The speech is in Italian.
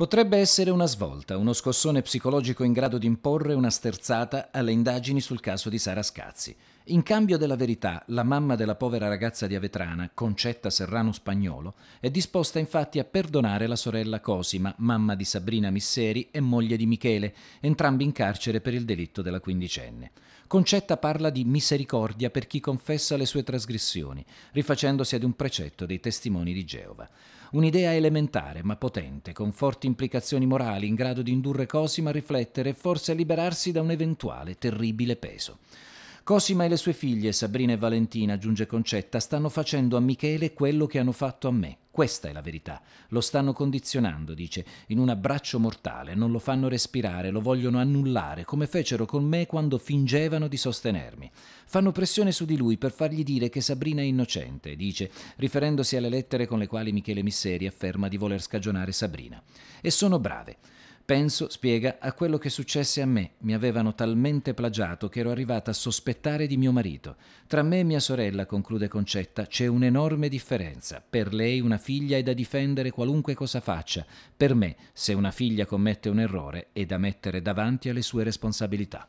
Potrebbe essere una svolta, uno scossone psicologico in grado di imporre una sterzata alle indagini sul caso di Sara Scazzi. In cambio della verità, la mamma della povera ragazza di Avetrana, Concetta Serrano Spagnolo, è disposta infatti a perdonare la sorella Cosima, mamma di Sabrina Misseri e moglie di Michele, entrambi in carcere per il delitto della quindicenne. Concetta parla di misericordia per chi confessa le sue trasgressioni, rifacendosi ad un precetto dei testimoni di Geova. Un'idea elementare ma potente, con forti implicazioni morali, in grado di indurre Cosima a riflettere e forse a liberarsi da un eventuale terribile peso. Cosima e le sue figlie, Sabrina e Valentina, aggiunge Concetta, stanno facendo a Michele quello che hanno fatto a me. Questa è la verità. Lo stanno condizionando, dice, in un abbraccio mortale, non lo fanno respirare, lo vogliono annullare, come fecero con me quando fingevano di sostenermi. Fanno pressione su di lui per fargli dire che Sabrina è innocente, dice, riferendosi alle lettere con le quali Michele Misseri afferma di voler scagionare Sabrina. E sono brave. Penso, spiega, a quello che successe a me. Mi avevano talmente plagiato che ero arrivata a sospettare di mio marito. Tra me e mia sorella, conclude Concetta, c'è un'enorme differenza. Per lei una figlia è da difendere qualunque cosa faccia. Per me, se una figlia commette un errore, è da mettere davanti alle sue responsabilità.